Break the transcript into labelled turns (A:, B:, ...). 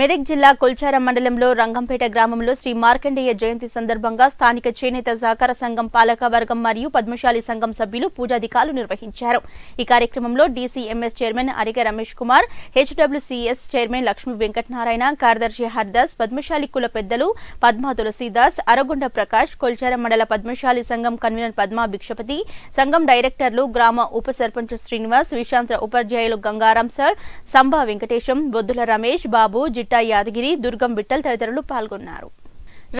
A: మెదక్ జిల్లా కొల్చారం మండలంలో రంగంపేట గ్రామంలో శ్రీ మార్కండేయ జయంతి సందర్భంగా స్థానిక చేనేత సహకార సంఘం పాలక వర్గం మరియు పద్మశాలి సంఘం సభ్యులు పూజాధికారులు నిర్వహించారు ఈ కార్యక్రమంలో DCMS chairman Ariga Ramesh Kumar HWCS chairman Lakshmi Venkatanarayana కార్యదర్శి హర్దాస్ పద్మశాలి కుల పెద్దలు పద్మ తులసీదాస్ అరగొండ ప్రకాష్ కొల్చారం మండల పద్మశాలి సంఘం కన్వీనర్ పద్మ భిక్షపతి సంఘం డైరెక్టర్లు గ్రామ ఉప సర్పంచ్ శ్రీనివాస్ విశాంత ఉపాధ్యాయులు గంగారాం సార్ సంభా వెంకటేశం బొద్దుల రమేష్ బాబు గిట్టా యాదగిరి దుర్గం బిట్టల్ తదితరులు పాల్గొన్నారు